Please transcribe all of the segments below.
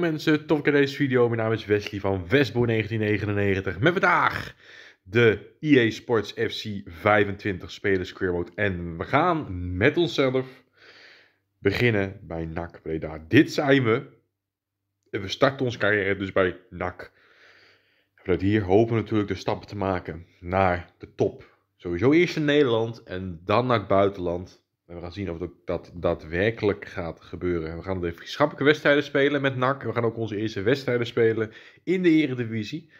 mensen, top in deze video. Mijn naam is Wesley van Westboor 1999 Met vandaag de EA Sports FC 25 Square Mode. En we gaan met onszelf beginnen bij NAC Breda. Dit zijn we. En we starten onze carrière dus bij NAC. Vanuit hier hopen we natuurlijk de stappen te maken naar de top. Sowieso eerst in Nederland en dan naar het buitenland. We gaan zien of dat, dat daadwerkelijk gaat gebeuren. We gaan de vriendschappelijke wedstrijden spelen met NAC. We gaan ook onze eerste wedstrijden spelen in de Eredivisie.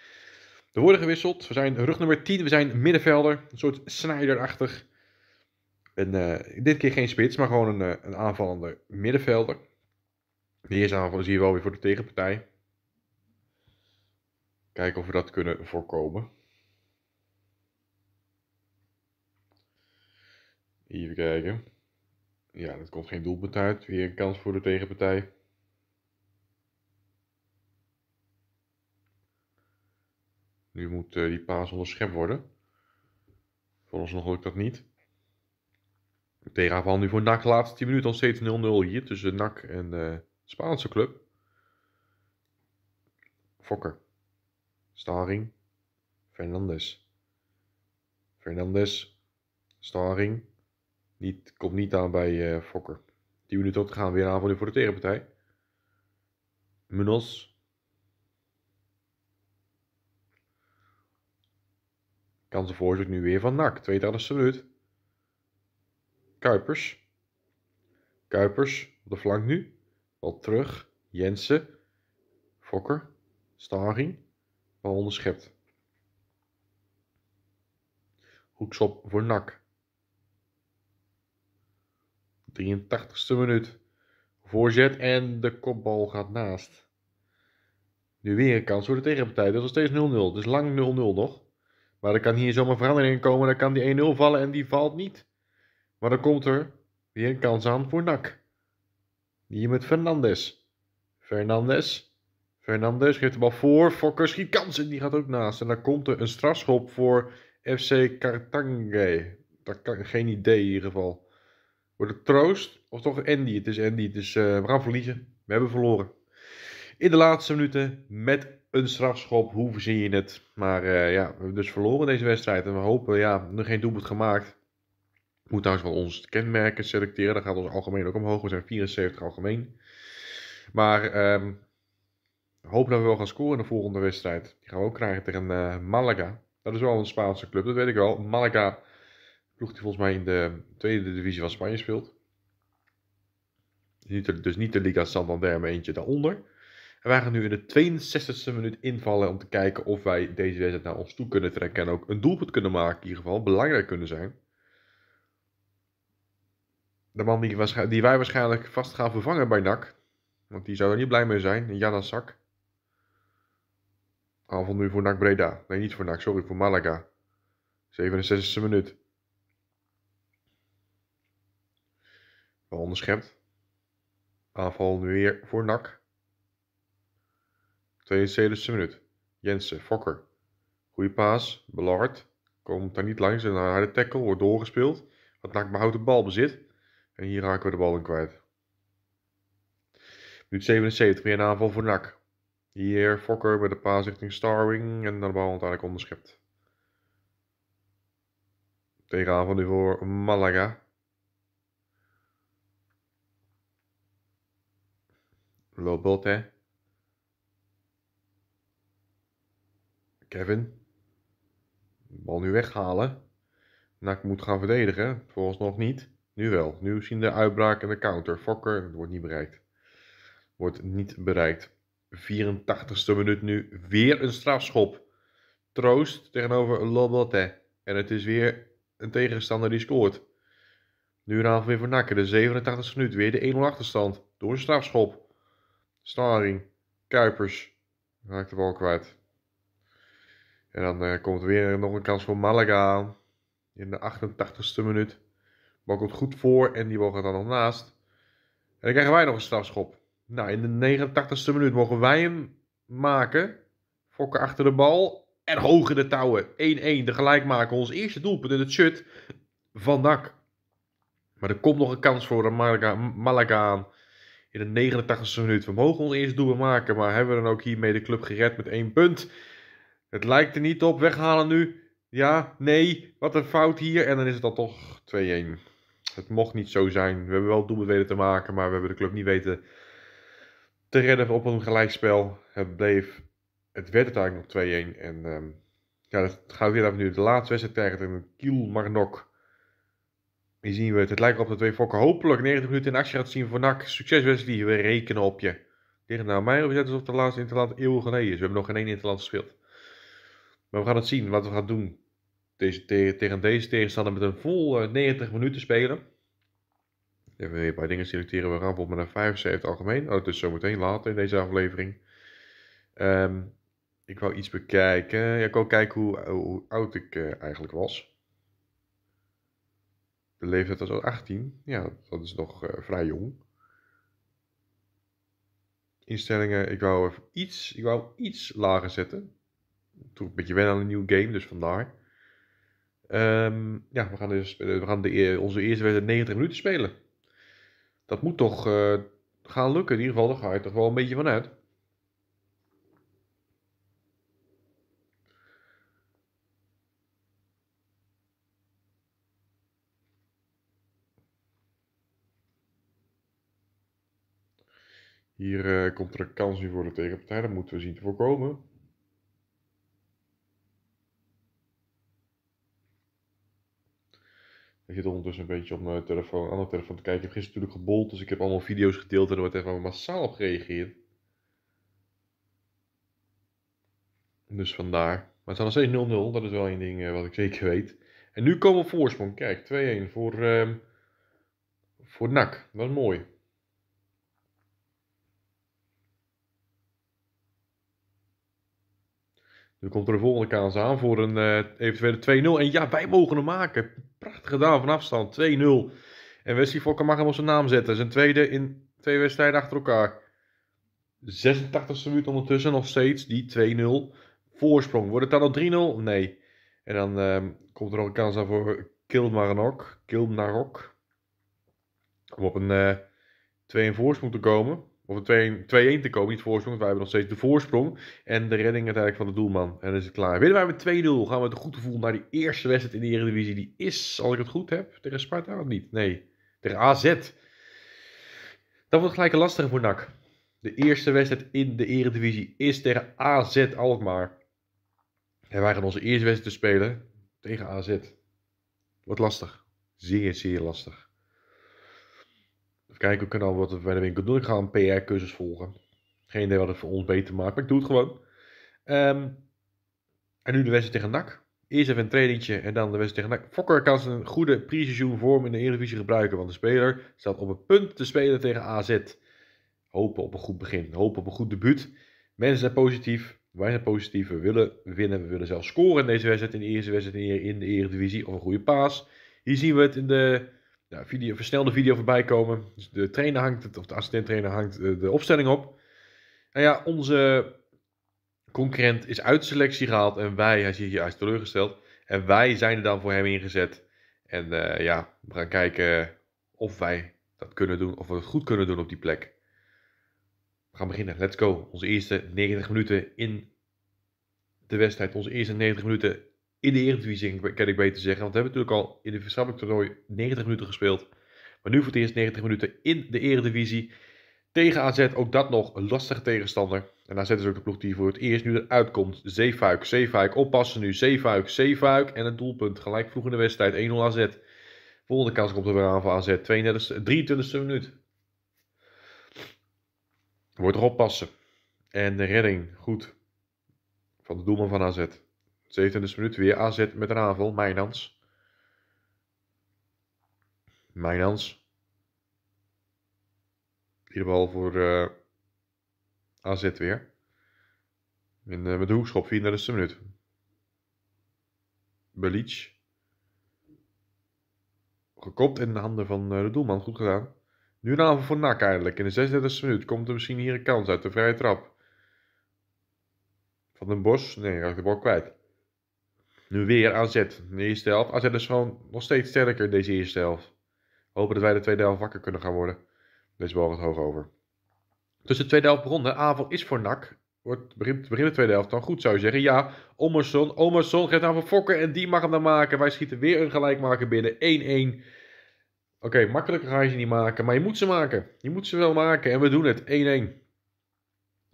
De worden gewisseld. We zijn rug nummer 10. We zijn middenvelder. Een soort snijderachtig. En, eh, dit keer geen spits, maar gewoon een, eh, een aanvallende middenvelder. De eerste aanval zie je wel weer voor de tegenpartij. Kijken of we dat kunnen voorkomen. Even kijken. Ja, dat komt geen doelpunt uit. Weer een kans voor de tegenpartij. Nu moet eh, die paas onderschept worden. nog lukt dat niet. De nu voor NAC. De laatste 10 minuten al steeds 0-0 hier tussen NAC en eh, de Spaanse club. Fokker. Staring. Fernandes. Fernandes. Staring. Niet, komt niet aan bij eh, Fokker. Die minuten ook te gaan, weer een voor de tegenpartij. Munoz. Kansen voorzet nu weer van Nak. Tweede e minuut. Kuipers. Kuipers op de flank nu. Wel terug. Jensen. Fokker. Staring. Bal onderschept. Hoekschop voor Nak. 83ste minuut. Voorzet en de kopbal gaat naast. Nu weer een kans voor de tegenpartij. Dat is nog steeds 0-0. Dus lang 0-0 nog. Maar er kan hier zomaar verandering in komen. Dan kan die 1-0 vallen en die valt niet. Maar dan komt er weer een kans aan voor Nak. Hier met Fernandes. Fernandes. Fernandes geeft de bal voor. Fokker schiet kans en die gaat ook naast. En dan komt er een strafschop voor FC Kartange. Dat kan, geen idee in ieder geval. Wordt het troost of toch Andy? Het is Andy, dus uh, we gaan verliezen. We hebben verloren. In de laatste minuten met een strafschop. Hoe verzin je het? Maar eh, ja, we hebben dus verloren deze wedstrijd. En we hopen, ja, nog geen doelpunt gemaakt. Moet trouwens wel ons kenmerken selecteren. Dan gaat ons algemeen ook omhoog. We zijn 74 algemeen. Maar um, ehm, hoop dat we wel gaan scoren in de volgende wedstrijd. Die gaan we ook krijgen tegen uh, Malaga. Dat is wel een Spaanse club, dat weet ik wel. Malaga ploeg die volgens mij in de tweede divisie van Spanje speelt. Dus niet de, Liga Santander, maar eentje daaronder. En wij gaan nu in de 62e minuut invallen om te kijken of wij deze wedstrijd naar ons toe kunnen trekken. En ook een doelpunt kunnen maken in ieder geval. Belangrijk kunnen zijn. De man die, die wij waarschijnlijk vast gaan vervangen bij NAC. Want die zou er niet blij mee zijn. Janna Sak. Aanval nu voor NAC Breda. Nee, niet voor NAC. Sorry, voor Malaga. 67e minuut. onderschept. Aanval nu weer voor NAC. 72e minuut. Jensen, Fokker. Goeie paas. Belard Komt daar niet langs. en naar harde tackle wordt doorgespeeld. Wat NAC behoudt de bal bezit. En hier raken we de bal in kwijt. Minuut 77. Weer een aanval voor NAC. Hier Fokker met de paas richting Starwing. En dan de bal uiteindelijk onderschept. Tegenaanval nu voor Malaga. Lobote. Kevin. Bal nu weghalen. Nak nou, moet gaan verdedigen. Volgens nog niet. Nu wel. Nu zien de uitbraak en de counter. Fokker. Het wordt niet bereikt. Wordt niet bereikt. 84ste minuut nu. Weer een strafschop. Troost tegenover Lobote. En het is weer een tegenstander die scoort. Nu een half weer voor Nakken. De 87ste minuut. Weer de 1-0 achterstand. Door een strafschop. Staring, Kuipers raakt de bal kwijt. En dan uh, komt weer nog een kans voor Malaga aan. In de 88ste minuut. Bal komt goed voor en die bal gaat dan nog naast. En dan krijgen wij nog een strafschop. Nou, in de 89ste minuut mogen wij hem maken. Fokken achter de bal. En hoog de touwen. 1-1, de maken Ons eerste doelpunt in het shut. Van Dak. Maar er komt nog een kans voor Malaga, Malaga aan in de 89e minuut. We mogen ons eerst doel maken, maar hebben we dan ook hiermee de club gered met één punt? Het lijkt er niet op. Weghalen nu. Ja, nee, wat een fout hier. En dan is het dan toch 2-1. Het mocht niet zo zijn. We hebben wel doelen weten te maken, maar we hebben de club niet weten te redden op een gelijkspel. Het bleef, het werd uiteindelijk nog 2-1. En um, ja, dat gaat weer even nu. De laatste wedstrijd tegen Kiel Marnok. Hier zien we het. Het lijkt erop dat Fokker hopelijk 90 minuten in actie gaat zien voor NAC. Succes Wesley, we rekenen op je. Tegen naar nou mij op alsof de laatste Interland eeuwen geleden is. We hebben nog geen één Interland gespeeld. Maar we gaan het zien wat we gaan doen. Deze, tegen deze tegenstander met een vol 90 eh, minuten spelen. Even een paar dingen selecteren. We gaan bijvoorbeeld een 75 algemeen. Oh, dat is zometeen later in deze aflevering. Ehm, ik wou iets bekijken. Ja, ik wou kijken hoe, oud ik eh, eigenlijk was de leeftijd was al 18. Ja, dat is nog eh, vrij jong. Instellingen, ik wou even iets, ik wou iets lager zetten. Toen ik een beetje wennen aan een nieuw game, dus vandaar. Ehm, ja, we gaan, dus, we gaan de, onze eerste wedstrijd 90 minuten spelen. Dat moet toch eh, gaan lukken. In ieder geval, daar ga je toch wel een beetje van uit. Hier eh, komt er een kans in voor de tegenpartij, dat moeten we zien te voorkomen. Ik zit ondertussen een beetje op mijn telefoon, aan andere telefoon te kijken. Ik heb gisteren natuurlijk gebold, dus ik heb allemaal video's gedeeld en er wordt even massaal op gereageerd. Dus vandaar. Maar het is nog steeds 0-0, dat is wel één ding eh, wat ik zeker weet. En nu komen we voorsprong. Kijk, 2-1 voor, uh, voor NAC. Dat is mooi. Dan komt er de volgende kans aan voor een eh, eventuele 2-0. En ja, wij mogen hem maken. Prachtig gedaan van afstand. 2-0. En Wesley Fokker mag hem op zijn naam zetten. Zijn tweede in twee wedstrijden achter elkaar. 86e minuut ondertussen nog steeds die 2-0 voorsprong. Wordt het dan al 3-0? Nee. En dan ehm, komt er nog een kans aan voor Kilmaranok, Kilmarnock. Om op een 2 eh, 1 voorsprong te komen. Of een 2-1 te komen, niet voorsprong. Want wij hebben nog steeds de voorsprong. En de redding uiteindelijk van de doelman. En dan is het klaar. Winnen wij met 2-0, gaan we het goed gevoel naar die eerste wedstrijd in de Eredivisie. Die is, als ik het goed heb, tegen Sparta of niet? Nee, tegen AZ. Dat wordt gelijk een lastige voor NAC. De eerste wedstrijd in de Eredivisie is tegen AZ Alkmaar. En wij gaan onze eerste wedstrijd te spelen tegen AZ. Wordt lastig. Zeer, zeer lastig kijken op al nou wat we bij de winkel doen. Ik ga een PR-cursus volgen. Geen idee wat het voor ons beter maakt, maar ik doe het gewoon. Ehm, en nu de wedstrijd tegen NAC. Eerst even een trainingtje en dan de wedstrijd tegen NAC. Fokker kan zijn goede pre-seizoen vorm in de Eredivisie gebruiken, want de speler staat op het punt te spelen tegen AZ. Hopen op een goed begin, hopen op een goed debuut. Mensen zijn positief, wij zijn positief, we willen winnen, we willen zelfs scoren in deze wedstrijd, in de eerste wedstrijd in de Eredivisie, of een goede paas. Hier zien we het in de ja, video, versnelde video voorbij komen. Dus de trainer hangt het, of de assistent trainer hangt eh, de opstelling op. En ja, onze concurrent is uit selectie gehaald en wij, hij, hier, juist teleurgesteld. En wij zijn er dan voor hem ingezet. En eh, ja, we gaan kijken of wij dat kunnen doen, of we het goed kunnen doen op die plek. We gaan beginnen, let's go. Onze eerste 90 minuten in de wedstrijd, onze eerste 90 minuten in de Eredivisie, kan ik beter zeggen. Want we hebben natuurlijk al in het verschappelijk toernooi 90 minuten gespeeld. Maar nu voor het eerst 90 minuten in de Eredivisie. Tegen AZ, ook dat nog een lastige tegenstander. En AZ is ook de ploeg die voor het eerst nu eruit komt. Zeefuik, Zeefuik, oppassen nu. Zeefuik, Zeefuik. En een doelpunt gelijk vroeg in de wedstrijd. 1-0 AZ. Volgende kans komt er weer aan voor AZ. 23e minuut. Wordt er oppassen En de redding, goed. Van de doelman van AZ. 33e minuut weer AZ met een aanval. Mijnans. Mijnans. Ieder bal voor uh, eh, AZ weer. En, eh, met de hoekschop, 34 minuut. Belic. Gekopt in de handen van eh, de doelman. Goed gedaan. Nu een aanval voor Nak eigenlijk. In de 36e minuut komt er misschien hier een kans uit de vrije trap. Van den Bos? Nee, raakt de bal kwijt. Nu weer aan in de eerste helft. AZ is gewoon nog steeds sterker in deze eerste helft. Hopen dat wij de tweede helft wakker kunnen gaan worden. Daar wel wat hoog over. Tussen de tweede helft begonnen. Aanval is voor NAC. Wordt, begint, de tweede helft dan goed, zou je zeggen. Ja, Omerson. Omerson geeft aan van Fokker en die mag hem dan maken. Wij schieten weer een gelijkmaker binnen. 1-1. Oké, makkelijker ga je ze niet maken, maar je moet ze maken. Je moet ze wel maken en we doen het.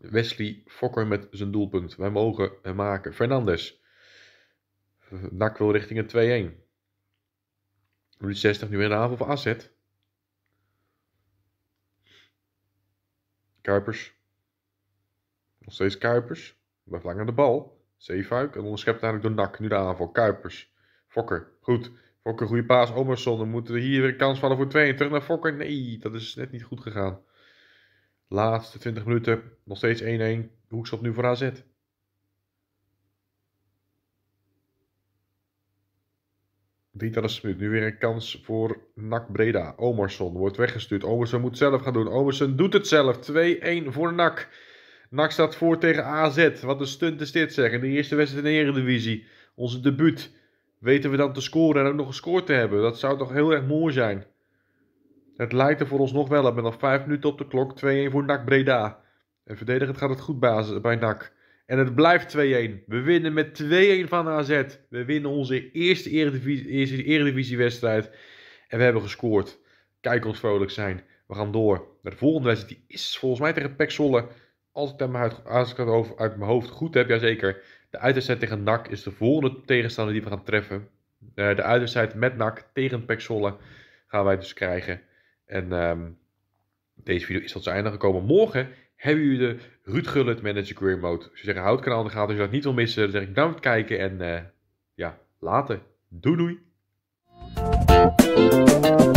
1-1. Wesley Fokker met zijn doelpunt. Wij mogen hem maken. Fernandes. Dak wil richting een 2-1. Minuut 60 nu in de avond voor Azet. Kuipers. Nog steeds Kuipers. Blijft lang aan de bal. Zeefuik. En onderschept eigenlijk door Nak. Nu de aanval. Kuipers. Fokker. Goed. Fokker, goede paas. Omerson. Dan moeten we hier weer een kans vallen voor 2. En terug naar Fokker. Nee, dat is net niet goed gegaan. Laatste 20 minuten. Nog steeds 1-1. Hoekschop nu voor Azet. Dieter Smit. Dus nu weer een kans voor NAC Breda. Omerson wordt weggestuurd. Omerson moet zelf gaan doen. Omerson doet het zelf. 2-1 voor NAC. NAC staat voor tegen AZ. Wat een stunt is dit zeggen. De eerste wedstrijd in de Eredivisie. Onze debuut. Weten we dan te scoren en ook nog gescoord te hebben. Dat zou toch heel erg mooi zijn. Het lijkt er voor ons nog wel We hebben nog 5 minuten op de klok. 2-1 voor NAC Breda. En verdedigend gaat het goed bij NAC. En het blijft 2-1. We winnen met 2-1 van AZ. We winnen onze eerste eredivisie, wedstrijd En we hebben gescoord. Kijk ons vrolijk zijn. We gaan door naar de volgende wedstrijd. Die is volgens mij tegen Pek Als ik, uit, het uit mijn hoofd goed heb, jazeker. De uitwedstrijd tegen NAC is de volgende tegenstander die we gaan treffen. Eh, de uitwedstrijd met NAC tegen Pek gaan wij dus krijgen. En ehm, deze video is tot zijn einde gekomen. Morgen hebben jullie de Ruud Gullit, manager career mode. Als je zegt, houd kanaal in de gaten. Als je dat niet wil missen, dan zeg ik bedankt voor het kijken. En eh, ja, later. Doei doei.